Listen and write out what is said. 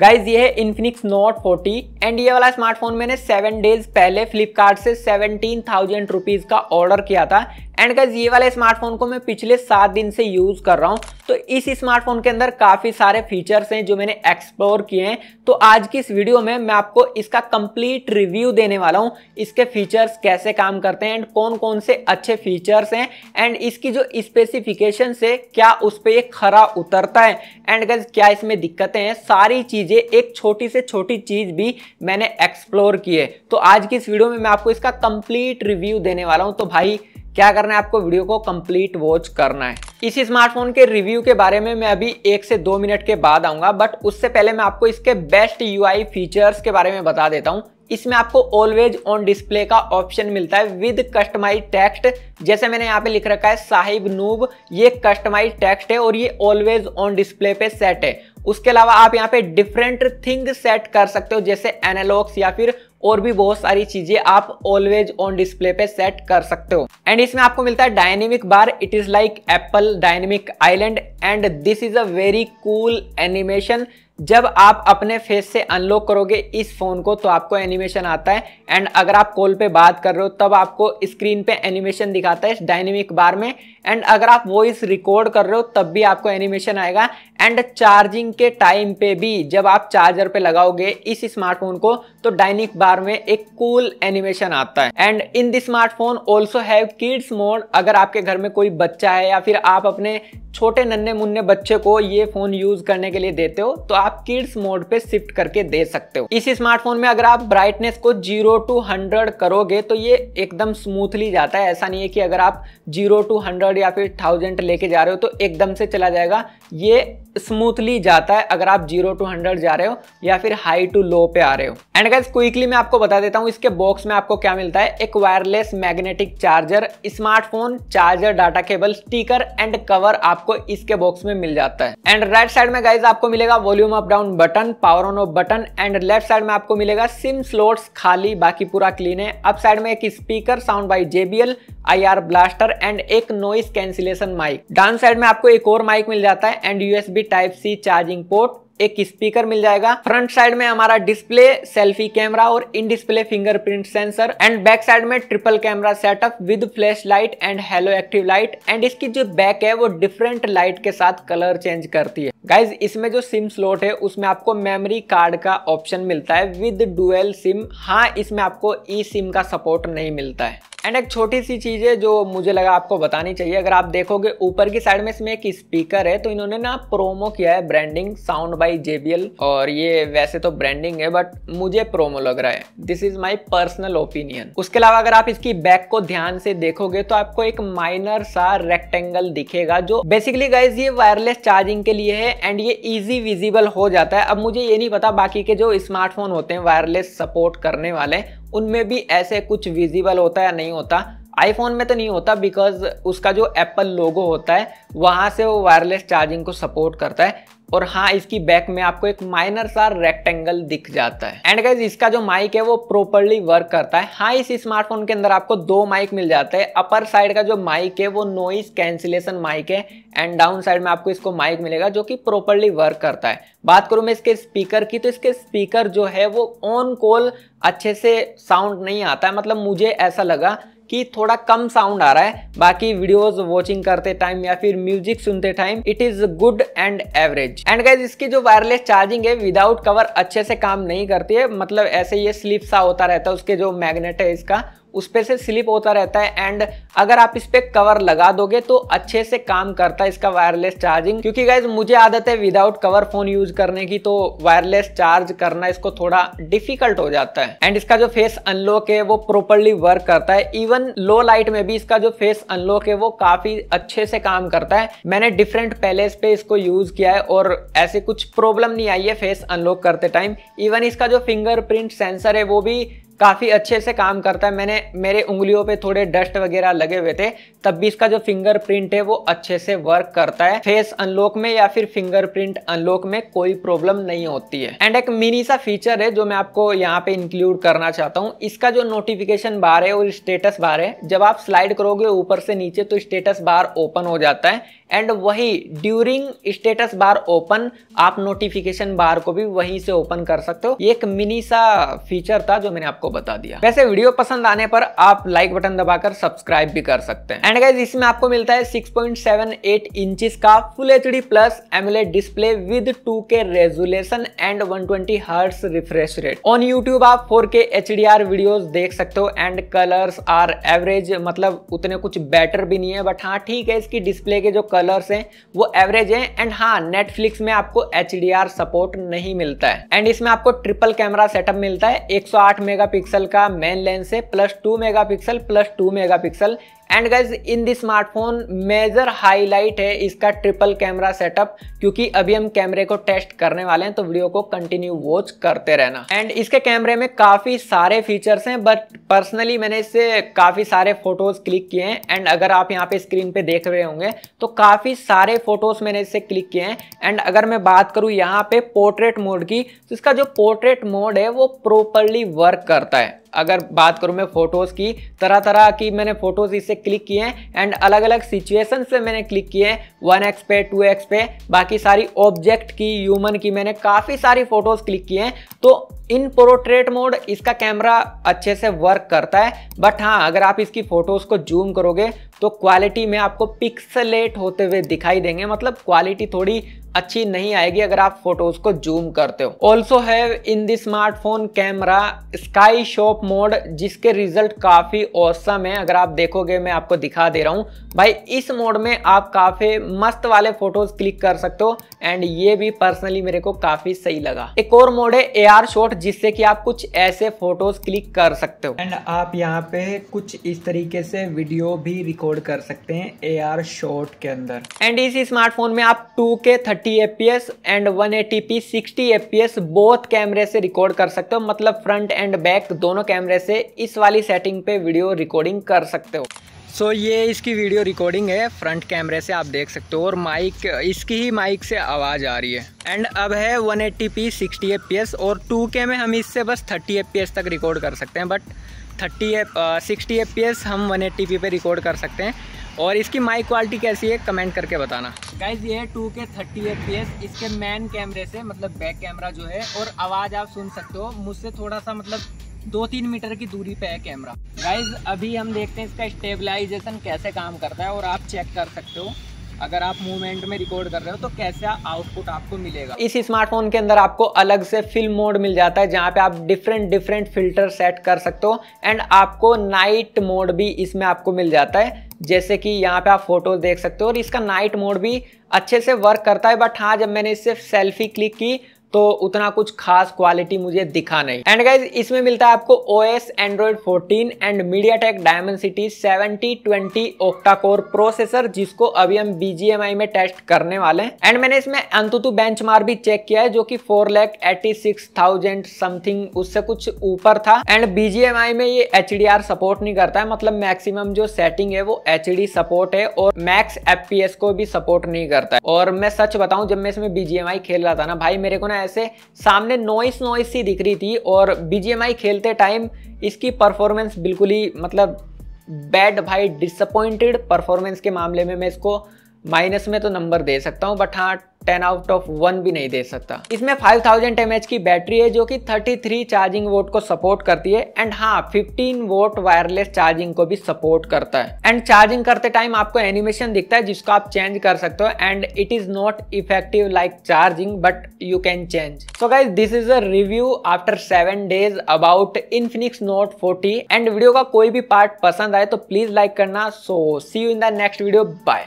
guys ये है Infinix note 40 and ये वाला स्मार्टफोन मैंने सेवन डेज पहले फ्लिपकार्ट से सेवनटीन थाउजेंड रुपीज का ऑर्डर किया था एंड गाइज ये वाले स्मार्टफोन को मैं पिछले सात दिन से यूज कर रहा हूँ तो इस स्मार्टफोन के अंदर काफ़ी सारे फीचर्स हैं जो मैंने एक्सप्लोर किए हैं तो आज की इस वीडियो में मैं आपको इसका कंप्लीट रिव्यू देने वाला हूँ इसके फीचर्स कैसे काम करते हैं एंड कौन कौन से अच्छे फीचर्स हैं एंड इसकी जो स्पेसिफिकेशन से क्या उस पर खरा उतरता है एंड गज क्या इसमें दिक्कतें हैं सारी चीज़ें एक छोटी से छोटी चीज़ भी मैंने एक्सप्लोर की है तो आज की इस वीडियो में मैं आपको इसका कंप्लीट रिव्यू देने वाला हूँ तो भाई क्या करना है आपको वीडियो को कंप्लीट वॉच करना है इस स्मार्टफोन के रिव्यू के बारे में मैं अभी एक से दो मिनट के बाद आऊंगा बट उससे पहले मैं आपको इसके बेस्ट यूआई फीचर्स के बारे में बता देता हूँ इसमें आपको ऑलवेज ऑन डिस्प्ले का ऑप्शन मिलता है विद कस्टमाइज टेक्स्ट जैसे मैंने यहाँ पे लिख रखा है साहिब नूब ये कस्टमाइज टेक्स्ट है और ये ऑलवेज ऑन डिस्प्ले पे सेट है उसके अलावा आप यहाँ पे डिफरेंट थिंग सेट कर सकते हो जैसे एनालॉग्स या फिर और भी बहुत सारी चीजें आप ऑलवेज ऑन डिस्प्ले पे सेट कर सकते हो एंड इसमें आपको मिलता है dynamic bar it is like Apple dynamic island and this is a very cool animation जब आप अपने फेस से अनलॉक करोगे इस फ़ोन को तो आपको एनिमेशन आता है एंड अगर आप कॉल पे बात कर रहे हो तब आपको स्क्रीन पे एनिमेशन दिखाता है इस डायनेमिक बार में एंड अगर आप वॉइस रिकॉर्ड कर रहे हो तब भी आपको एनिमेशन आएगा एंड चार्जिंग के टाइम पे भी जब आप चार्जर पे लगाओगे इस स्मार्टफोन को तो डायनिक बार में एक कूल cool एनिमेशन आता है and in the smartphone also have kids mode अगर आपके घर में कोई बच्चा है या फिर आप अपने छोटे नन्हे मुन्ने बच्चे को ये फ़ोन यूज़ करने के लिए देते हो तो आप किड्स मोड पे शिफ्ट करके दे सकते हो इस स्मार्टफोन में अगर आप ब्राइटनेस को जीरो टू हंड्रेड करोगे तो ये एकदम स्मूथली जाता है ऐसा नहीं है कि अगर आप जीरो टू हंड्रेड या फिर थाउजेंड लेके जा रहे हो तो एकदम से चला जाएगा ये स्मूथली जाता है अगर आप जीरो टू हंड्रेड जा रहे हो या फिर हाई टू लो पे आ रहे हो एंड गाइज क्विकली मैं आपको बता देता हूँ इसके बॉक्स में आपको क्या मिलता है एक wireless magnetic charger smartphone charger data cable sticker and cover आपको इसके बॉक्स में मिल जाता है एंड राइट साइड में गाइज आपको मिलेगा volume up down button power on off button and left side में आपको मिलेगा सिम स्लोट्स खाली बाकी पूरा क्लीन है अप साइड में एक speaker sound by JBL IR blaster and एक noise cancellation mic down side में आपको एक और माइक मिल जाता है and USB type C charging port एक स्पीकर मिल जाएगा फ्रंट साइड में हमारा डिस्प्ले सेल्फी कैमरा और in display fingerprint sensor and back side में triple camera setup with flash light and halo active light and इसकी जो बैक है वो डिफरेंट लाइट के साथ कलर चेंज करती है गाइज इसमें जो सिम स्लोट है उसमें आपको मेमोरी कार्ड का ऑप्शन मिलता है विद डुअल सिम हाँ इसमें आपको ई सिम का सपोर्ट नहीं मिलता है एंड एक छोटी सी चीज़ है जो मुझे लगा आपको बतानी चाहिए अगर आप देखोगे ऊपर की साइड में इसमें एक स्पीकर है तो इन्होंने ना प्रोमो किया है ब्रांडिंग साउंड बाई जेबीएल और ये वैसे तो ब्रांडिंग है बट मुझे प्रोमो लग रहा है this is my personal opinion उसके अलावा अगर आप इसकी बैक को ध्यान से देखोगे तो आपको एक माइनर सा रेक्टेंगल दिखेगा जो बेसिकली गाइज ये वायरलेस चार्जिंग के लिए है एंड ये इजी विजिबल हो जाता है अब मुझे ये नहीं पता बाकी के जो स्मार्टफोन होते हैं वायरलेस सपोर्ट करने वाले उनमें भी ऐसे कुछ विजिबल होता है या नहीं होता आईफोन में तो नहीं होता बिकॉज उसका जो एप्पल लोगो होता है वहाँ से वो वायरलेस चार्जिंग को सपोर्ट करता है और हाँ इसकी बैक में आपको एक माइनर सा रेक्टेंगल दिख जाता है एंड गाइज इसका जो माइक है वो प्रॉपरली वर्क करता है हाँ इस स्मार्टफोन के अंदर आपको दो माइक मिल जाते हैं अपर साइड का जो माइक है वो नॉइस कैंसिलेशन माइक है एंड डाउन साइड में आपको इसको माइक मिलेगा जो कि प्रॉपरली वर्क करता है बात करूँ मैं इसके स्पीकर की तो इसके स्पीकर जो है वो ऑन कॉल अच्छे से साउंड नहीं आता है मतलब मुझे ऐसा लगा कि थोड़ा कम साउंड आ रहा है बाकी वीडियोस वॉचिंग करते टाइम या फिर म्यूजिक सुनते time it is good and average and guys इसकी जो वायरलेस चार्जिंग है विदाउट कवर अच्छे से काम नहीं करती है मतलब ऐसे ये स्लिप सा होता रहता है उसके जो मैग्नेट है इसका उस पर से स्लिप होता रहता है एंड अगर आप इस पर कवर लगा दोगे तो अच्छे से काम करता है इसका वायरलेस चार्जिंग क्योंकि गाइज मुझे आदत है विदाउट कवर फोन यूज करने की तो वायरलेस चार्ज करना इसको थोड़ा डिफिकल्ट हो जाता है एंड इसका जो फेस अनलॉक है वो प्रोपरली वर्क करता है इवन लो लाइट में भी इसका जो फेस अनलॉक है वो काफी अच्छे से काम करता है मैंने डिफरेंट पैलेस पे इसको यूज किया है और ऐसे कुछ प्रॉब्लम नहीं आई है फेस अनलॉक करते टाइम इवन इसका जो फिंगरप्रिंट सेंसर है वो भी काफ़ी अच्छे से काम करता है मैंने मेरे उंगलियों पे थोड़े डस्ट वगैरह लगे हुए थे तब भी इसका जो फिंगरप्रिंट है वो अच्छे से वर्क करता है फेस अनलॉक में या फिर फिंगरप्रिंट अनलॉक में कोई प्रॉब्लम नहीं होती है एंड एक मिनी सा फीचर है जो मैं आपको यहाँ पे इंक्लूड करना चाहता हूँ इसका जो नोटिफिकेशन बार है और स्टेटस बार है जब आप स्लाइड करोगे ऊपर से नीचे तो स्टेटस बार ओपन हो जाता है एंड वही ड्यूरिंग स्टेटस बार ओपन आप नोटिफिकेशन बार को भी वहीं से ओपन कर सकते हो एक मिनी सा फीचर था जो मैंने आपको बता दिया वैसे वीडियो पसंद आने पर आप लाइक बटन दबाकर सब्सक्राइब भी कर सकते हैं एंड गाइज इसमें आपको मिलता है 6.78 इंचिस का full H D plus AMOLED display with two K resolution and one hertz refresh rate on YouTube आप 4K HDR वीडियोस देख सकते हो एंड कलर्स आर एवरेज मतलब उतने कुछ बेटर भी नहीं है बट हाँ ठीक है इसकी डिस्प्ले के जो कलर्स हैं वो एवरेज हैं एंड हाँ नेटफ्लिक्स में आपको एच सपोर्ट नहीं मिलता है एंड इसमें आपको ट्रिपल कैमरा सेटअप मिलता है 108 मेगापिक्सल का मेन लेंस है plus 2 megapixel plus 2 megapixel and guys in this smartphone major highlight है इसका ट्रिपल कैमरा सेटअप क्योंकि अभी हम कैमरे को टेस्ट करने वाले हैं तो वीडियो को कंटिन्यू वॉच करते रहना एंड इसके कैमरे में काफ़ी सारे फीचर्स हैं बट पर्सनली मैंने इससे काफ़ी सारे फोटोज़ क्लिक किए हैं एंड अगर आप यहाँ पे स्क्रीन पे देख रहे होंगे तो काफ़ी सारे फोटोज़ मैंने इससे क्लिक किए हैं एंड अगर मैं बात करूँ यहाँ पे पोर्ट्रेट मोड की तो इसका जो पोर्ट्रेट मोड है वो प्रोपरली वर्क करता है अगर बात करूँ मैं फ़ोटोज़ की तरह तरह की मैंने फ़ोटोज़ इससे क्लिक किए हैं एंड अलग अलग सिचुएशन से मैंने क्लिक किए हैं वन एक्स पे टू एक्स पे बाकी सारी ऑब्जेक्ट की ह्यूमन की मैंने काफ़ी सारी फ़ोटोज़ क्लिक किए हैं तो इन पोर्ट्रेट मोड इसका कैमरा अच्छे से वर्क करता है बट हाँ अगर आप इसकी फ़ोटोज़ को जूम करोगे तो क्वालिटी में आपको पिक्सलेट होते हुए दिखाई देंगे मतलब क्वालिटी थोड़ी अच्छी नहीं आएगी अगर आप फोटोज को जूम करते हो also have in the smartphone camera sky shop mode जिसके रिजल्ट काफी औसम है अगर आप देखोगे मैं आपको दिखा दे रहा हूँ भाई इस मोड में आप काफी मस्त वाले फोटोज क्लिक कर सकते हो एंड ये भी पर्सनली मेरे को काफी सही लगा एक और मोड है ए आर शॉट जिससे कि आप कुछ ऐसे फोटोज क्लिक कर सकते हो एंड आप यहाँ पे कुछ इस तरीके से वीडियो भी रिकॉर्ड अपलोड कर सकते हैं ए आर शॉर्ट के अंदर एंड इसी स्मार्टफोन में आप two K thirty F P S and one eighty P sixty F P S both कैमरे से रिकॉर्ड कर सकते हो मतलब फ्रंट एंड बैक दोनों कैमरे से इस वाली सेटिंग पे वीडियो रिकॉर्डिंग कर सकते हो सो so, ये इसकी वीडियो रिकॉर्डिंग है फ्रंट कैमरे से आप देख सकते हो और माइक इसकी ही माइक से आवाज़ आ रही है एंड अब है 180p 60fps और 2K में हम इससे बस 30fps तक रिकॉर्ड कर सकते हैं but thirty F sixty F P हम वन एट्टी पी पे रिकॉर्ड कर सकते हैं और इसकी माइक क्वालिटी कैसी है कमेंट करके बताना गाइज ये है टू के थर्टी एफ इसके मेन कैमरे से मतलब बैक कैमरा जो है और आवाज़ आप सुन सकते हो मुझसे थोड़ा सा मतलब दो तीन मीटर की दूरी पे है कैमरा गाइज अभी हम देखते हैं इसका स्टेबलाइजेशन कैसे काम करता है और आप चेक कर सकते हो अगर आप मूवमेंट में रिकॉर्ड कर रहे हो तो कैसा आउटपुट आपको मिलेगा इस स्मार्टफोन के अंदर आपको अलग से फिल्म मोड मिल जाता है जहाँ पे आप डिफरेंट डिफरेंट फिल्टर सेट कर सकते हो एंड आपको नाइट मोड भी इसमें आपको मिल जाता है जैसे कि यहाँ पे आप फोटो देख सकते हो और इसका नाइट मोड भी अच्छे से वर्क करता है बट हाँ जब मैंने इससे सेल्फी क्लिक की तो उतना कुछ खास क्वालिटी मुझे दिखा नहीं एंड गाइज इसमें मिलता है आपको O S Android fourteen and MediaTek city seventy twenty octacore processor जिसको अभी हम बीजीएमआई में टेस्ट करने वाले हैं एंड मैंने इसमें अंतुतु बेंच भी चेक किया है जो कि four lakh eighty six thousand something उससे कुछ ऊपर था एंड बीजीएमआई में ये एच सपोर्ट नहीं करता है मतलब मैक्सिमम जो सेटिंग है वो एच सपोर्ट है और मैक्स एफ को भी सपोर्ट नहीं करता है और मैं सच बताऊं जब मैं इसमें बीजीएमआई खेल रहा था ना भाई मेरे को ना ऐसे सामने नॉइस नॉइस सी दिख रही थी और बीजीएमआई खेलते टाइम इसकी परफॉर्मेंस बिल्कुल ही मतलब बैड भाई डिसअपॉइंटेड परफॉर्मेंस के मामले में मैं इसको माइनस में तो नंबर दे सकता हूँ बट हाँ टेन आउट ऑफ वन भी नहीं दे सकता इसमें 5000 थाउजेंड की बैटरी है जो कि 33 चार्जिंग वोट को सपोर्ट करती है एंड हाँ 15 वोट वायरलेस चार्जिंग को भी सपोर्ट करता है एंड चार्जिंग करते टाइम आपको एनिमेशन दिखता है जिसको आप चेंज कर सकते हो and it is not effective like charging but you can change so guys this is a review after seven days about Infinix Note forty and video का कोई भी पार्ट पसंद आए तो प्लीज लाइक करना so see you in the next video bye